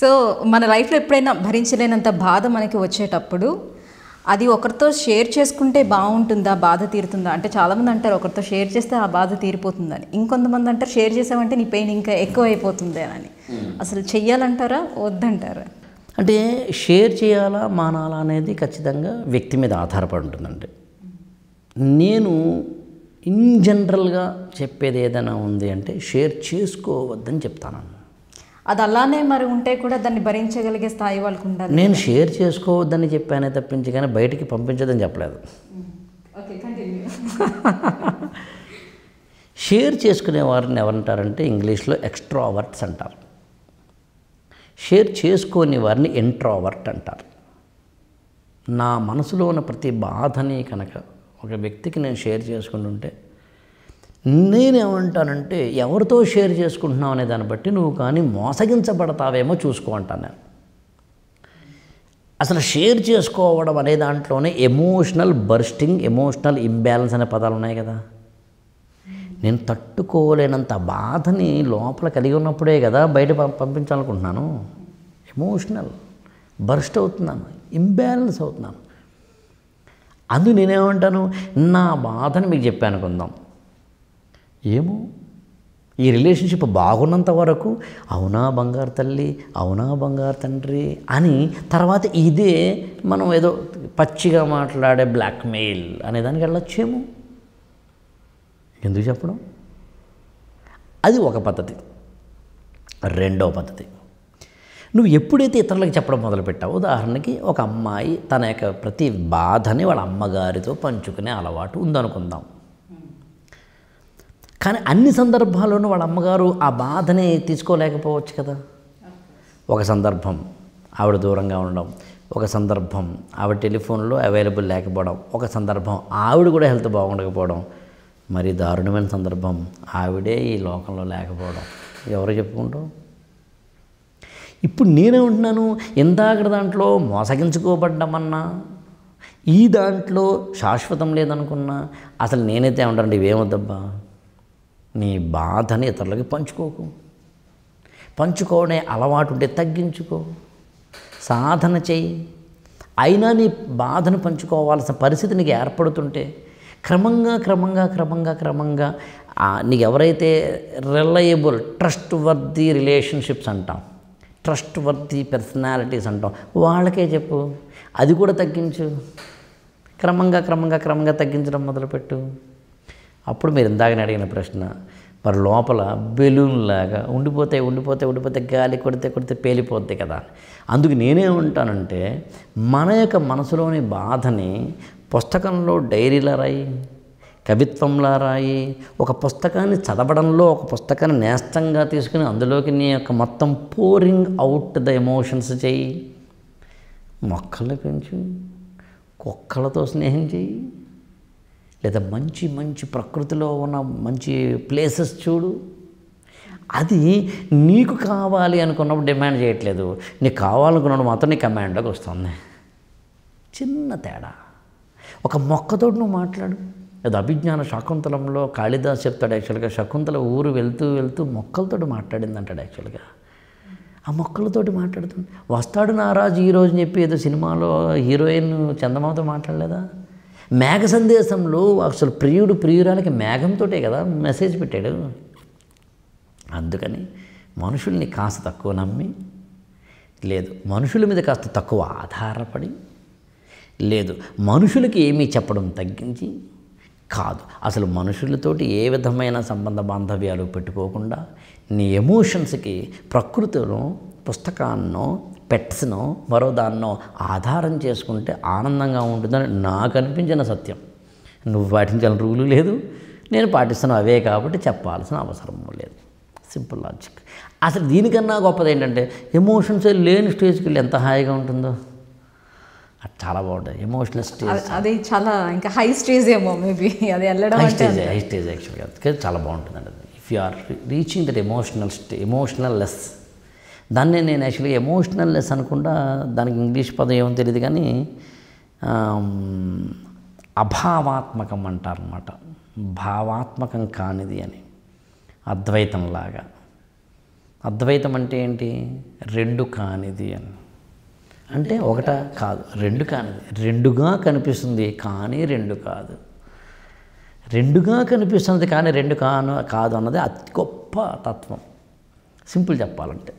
so మన లైఫ్లో ఎప్పుడైనా భరించలేనంత బాధ మనకి వచ్చేటప్పుడు అది ఒకరితో షేర్ చేసుకుంటే బాగుంటుందా బాధ తీరుతుందా అంటే చాలామంది అంటారు ఒకరితో షేర్ చేస్తే ఆ బాధ తీరిపోతుందని ఇంకొంతమంది అంటారు షేర్ చేసామంటే నీ పెయిన్ ఇంకా ఎక్కువ అయిపోతుంది అని అసలు చెయ్యాలంటారా వద్దంటారా అంటే షేర్ చేయాలా మానాలా అనేది ఖచ్చితంగా వ్యక్తి మీద ఆధారపడి ఉంటుందండి నేను ఇన్ జనరల్గా చెప్పేది ఏదైనా ఉంది అంటే షేర్ చేసుకోవద్దని చెప్తాను అది అలానే మరి ఉంటే కూడా దాన్ని భరించగలిగే స్థాయి వాళ్ళకు ఉండాలి నేను షేర్ చేసుకోవద్దని చెప్పానే తప్పించి కానీ బయటికి పంపించదని చెప్పలేదు షేర్ చేసుకునే వారిని ఎవరంటారంటే ఇంగ్లీష్లో ఎక్స్ట్రావర్ట్స్ అంటారు షేర్ చేసుకోని వారిని ఇంట్రావర్ట్ అంటారు నా మనసులో ఉన్న ప్రతి బాధని కనుక ఒక వ్యక్తికి నేను షేర్ చేసుకుంటుంటే నేనేమంటానంటే ఎవరితో షేర్ చేసుకుంటున్నావు అనే దాన్ని బట్టి నువ్వు కానీ మోసగించబడతావేమో చూసుకో అంటాను నేను అసలు షేర్ చేసుకోవడం అనే దాంట్లోనే ఎమోషనల్ బర్స్టింగ్ ఎమోషనల్ ఇంబ్యాలెన్స్ అనే పదాలు ఉన్నాయి కదా నేను తట్టుకోలేనంత బాధని లోపల కలిగి ఉన్నప్పుడే కదా బయట పంపించాలనుకుంటున్నాను ఎమోషనల్ బర్స్ట్ అవుతున్నాను ఇంబ్యాలెన్స్ అవుతున్నాను అందు నేనేమంటాను నా బాధని మీకు చెప్పాను కొందాం ఏమో ఈ రిలేషన్షిప్ బాగున్నంత వరకు అవునా బంగారు తల్లి అవునా బంగారు తండ్రి అని తర్వాత ఇదే మనం ఏదో పచ్చిగా మాట్లాడే బ్లాక్మెయిల్ అనే దానికి వెళ్ళొచ్చేమో ఎందుకు చెప్పడం అది ఒక పద్ధతి రెండవ పద్ధతి నువ్వు ఎప్పుడైతే ఇతరులకు చెప్పడం మొదలుపెట్టావు ఉదాహరణకి ఒక అమ్మాయి తన యొక్క ప్రతి బాధని వాళ్ళ అమ్మగారితో పంచుకునే అలవాటు ఉందనుకుందాం కానీ అన్ని సందర్భాల్లోనూ వాళ్ళ అమ్మగారు ఆ బాధని తీసుకోలేకపోవచ్చు కదా ఒక సందర్భం ఆవిడ దూరంగా ఉండడం ఒక సందర్భం ఆవిడ టెలిఫోన్లో అవైలబుల్ లేకపోవడం ఒక సందర్భం ఆవిడ కూడా హెల్త్ బాగుండకపోవడం మరి దారుణమైన సందర్భం ఆవిడే ఈ లోకంలో లేకపోవడం ఎవరు చెప్పుకుంటాం ఇప్పుడు నేనే ఉంటున్నాను ఇందాక దాంట్లో మోసగించుకోబడ్డమన్నా ఈ దాంట్లో శాశ్వతం లేదనుకున్నా అసలు నేనైతే ఉండండి ఇవేమొద్దబ్బా నీ బాధని ఇతరులకి పంచుకోకు పంచుకోవడం అలవాటు ఉంటే తగ్గించుకో సాధన చేయి అయినా నీ బాధను పంచుకోవాల్సిన పరిస్థితి నీకు ఏర్పడుతుంటే క్రమంగా క్రమంగా క్రమంగా క్రమంగా నీకు ఎవరైతే రిలయబుల్ ట్రస్ట్ వర్ది రిలేషన్షిప్స్ అంటాం ట్రస్ట్ వర్దీ పర్సనాలిటీస్ అంటాం వాళ్ళకే చెప్పు అది కూడా తగ్గించు క్రమంగా క్రమంగా క్రమంగా తగ్గించడం మొదలుపెట్టు అప్పుడు మీరు ఇందాకనే అడిగిన ప్రశ్న మరి లోపల బెలూన్ లాగా ఉండిపోతే ఉండిపోతే ఉండిపోతే గాలి కొడితే కొడితే పేలిపోద్ది కదా అందుకు నేనే ఉంటానంటే మన యొక్క మనసులోని బాధని పుస్తకంలో డైరీలా రాయి కవిత్వంలా రాయి ఒక పుస్తకాన్ని చదవడంలో ఒక పుస్తకాన్ని నేస్తంగా తీసుకుని అందులోకి నీ యొక్క మొత్తం పోరింగ్ అవుట్ ద ఎమోషన్స్ చేయి మొక్కలు పెంచు కుక్కలతో స్నేహం చేయి లేదా మంచి మంచి ప్రకృతిలో ఉన్న మంచి ప్లేసెస్ చూడు అది నీకు కావాలి అనుకున్నప్పుడు డిమాండ్ చేయట్లేదు నీకు కావాలనుకున్నప్పుడు మాత్రం నీ కమాండ్లోకి వస్తుంది చిన్న తేడా ఒక మొక్కతో నువ్వు మాట్లాడు అది అభిజ్ఞాన శాకుంతలంలో కాళిదాస్ చెప్తాడు యాక్చువల్గా శకుంతల ఊరు వెళ్తూ వెళ్తూ మొక్కలతోటి మాట్లాడింది అంటాడు యాక్చువల్గా ఆ మొక్కలతోటి మాట్లాడుతుంది వస్తాడు నారాజు ఈరోజు చెప్పి ఏదో సినిమాలో హీరోయిన్ చందమామతో మాట్లాడలేదా మేఘ సందేశంలో అసలు ప్రియుడు ప్రియురాలకి మేఘంతోటే కదా మెసేజ్ పెట్టాడు అందుకని మనుషుల్ని కాస్త తక్కువ నమ్మి లేదు మనుషుల మీద కాస్త తక్కువ ఆధారపడి లేదు మనుషులకి ఏమీ చెప్పడం తగ్గించి కాదు అసలు మనుషులతోటి ఏ విధమైన సంబంధ బాంధవ్యాలు పెట్టుకోకుండా నీ ఎమోషన్స్కి ప్రకృతిలో పుస్తకాన్నో పెట్స్ను మరో దాన్నో ఆధారం చేసుకుంటే ఆనందంగా ఉంటుందని నాకు అనిపించిన సత్యం నువ్వు పాటించాలని రూలు లేదు నేను పాటిస్తాను అవే కాబట్టి చెప్పాల్సిన అవసరం లేదు సింపుల్ లాజిక్ అసలు దీనికన్నా గొప్పది ఏంటంటే ఎమోషన్స్ లేని స్టేజ్కి వెళ్ళి ఎంత హాయిగా ఉంటుందో అది చాలా బాగుంటుంది ఎమోషనల్ స్టేజ్ అది చాలా ఇంకా హై స్టేజ్ ఏమో మేబీ అది వెళ్ళడం హై స్టేజ్ హై స్టేజ్ యాక్చువల్గా చాలా అండి if you are reaching that emotional stay emotionless దాన్ని నేను యాక్చువల్లీ ఎమోషనల్నెస్ అనుకుండా దానికి ఇంగ్లీష్ పదం ఏమో తెలియదు కానీ అభావాత్మకం అంటారనమాట భావాత్మకం కానిది అని అద్వైతంలాగా అద్వైతం అంటే ఏంటి రెండు కానిది అని అంటే ఒకట కాదు రెండు కానిది రెండుగా కనిపిస్తుంది కానీ రెండు కాదు రెండుగా కనిపిస్తుంది కానీ రెండు కాను కాదు అన్నది అతి గొప్ప తత్వం సింపుల్ చెప్పాలంటే